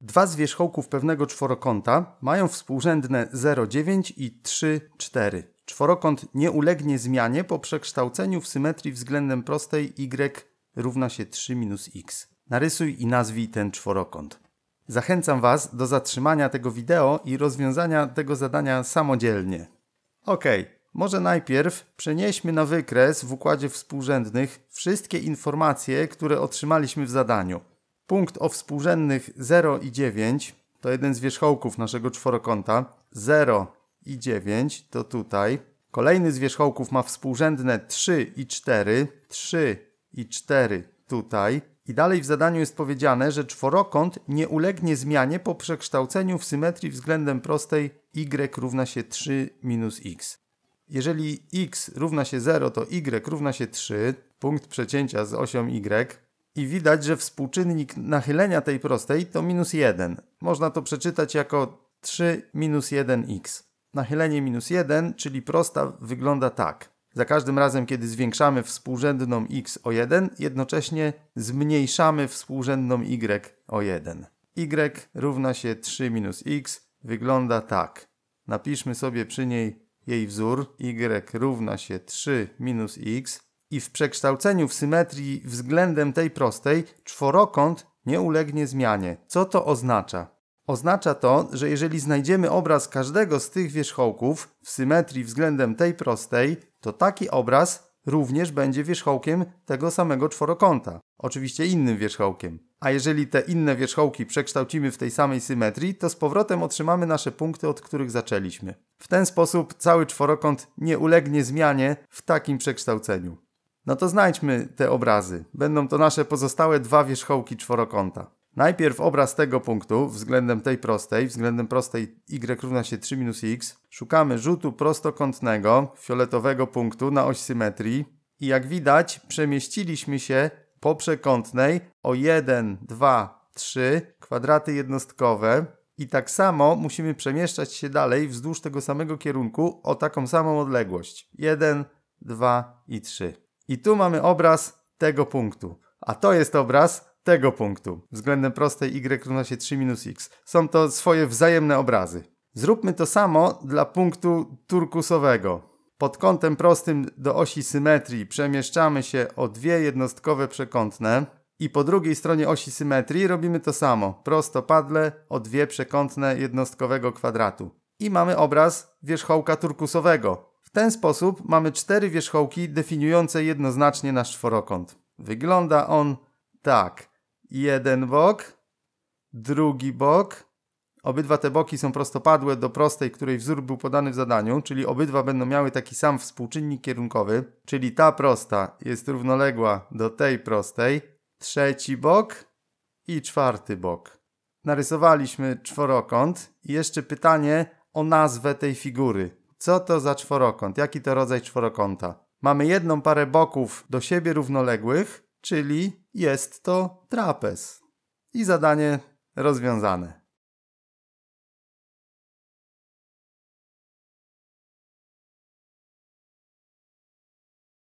Dwa z wierzchołków pewnego czworokąta mają współrzędne 0,9 i 3,4. Czworokąt nie ulegnie zmianie po przekształceniu w symetrii względem prostej y równa się 3 minus x. Narysuj i nazwij ten czworokąt. Zachęcam Was do zatrzymania tego wideo i rozwiązania tego zadania samodzielnie. Ok, może najpierw przenieśmy na wykres w układzie współrzędnych wszystkie informacje, które otrzymaliśmy w zadaniu. Punkt o współrzędnych 0 i 9 to jeden z wierzchołków naszego czworokąta. 0 i 9 to tutaj. Kolejny z wierzchołków ma współrzędne 3 i 4. 3 i 4 tutaj. I dalej w zadaniu jest powiedziane, że czworokąt nie ulegnie zmianie po przekształceniu w symetrii względem prostej y równa się 3 minus x. Jeżeli x równa się 0, to y równa się 3, punkt przecięcia z osią y, i widać, że współczynnik nachylenia tej prostej to minus 1. Można to przeczytać jako 3 minus 1x. Nachylenie minus 1, czyli prosta, wygląda tak. Za każdym razem, kiedy zwiększamy współrzędną x o 1, jednocześnie zmniejszamy współrzędną y o 1. y równa się 3 minus x, wygląda tak. Napiszmy sobie przy niej jej wzór. y równa się 3 minus x, i w przekształceniu w symetrii względem tej prostej czworokąt nie ulegnie zmianie. Co to oznacza? Oznacza to, że jeżeli znajdziemy obraz każdego z tych wierzchołków w symetrii względem tej prostej, to taki obraz również będzie wierzchołkiem tego samego czworokąta, oczywiście innym wierzchołkiem. A jeżeli te inne wierzchołki przekształcimy w tej samej symetrii, to z powrotem otrzymamy nasze punkty, od których zaczęliśmy. W ten sposób cały czworokąt nie ulegnie zmianie w takim przekształceniu. No to znajdźmy te obrazy. Będą to nasze pozostałe dwa wierzchołki czworokąta. Najpierw obraz tego punktu względem tej prostej, względem prostej y równa się 3 minus x. Szukamy rzutu prostokątnego, fioletowego punktu na oś symetrii. I jak widać przemieściliśmy się po przekątnej o 1, 2, 3 kwadraty jednostkowe. I tak samo musimy przemieszczać się dalej wzdłuż tego samego kierunku o taką samą odległość. 1, 2 i 3. I tu mamy obraz tego punktu. A to jest obraz tego punktu względem prostej y równa się 3 minus x. Są to swoje wzajemne obrazy. Zróbmy to samo dla punktu turkusowego. Pod kątem prostym do osi symetrii przemieszczamy się o dwie jednostkowe przekątne i po drugiej stronie osi symetrii robimy to samo, prostopadle o dwie przekątne jednostkowego kwadratu. I mamy obraz wierzchołka turkusowego ten sposób mamy cztery wierzchołki definiujące jednoznacznie nasz czworokąt. Wygląda on tak. Jeden bok, drugi bok. Obydwa te boki są prostopadłe do prostej, której wzór był podany w zadaniu, czyli obydwa będą miały taki sam współczynnik kierunkowy, czyli ta prosta jest równoległa do tej prostej. Trzeci bok i czwarty bok. Narysowaliśmy czworokąt i jeszcze pytanie o nazwę tej figury. Co to za czworokąt? Jaki to rodzaj czworokąta? Mamy jedną parę boków do siebie równoległych, czyli jest to trapez. I zadanie rozwiązane.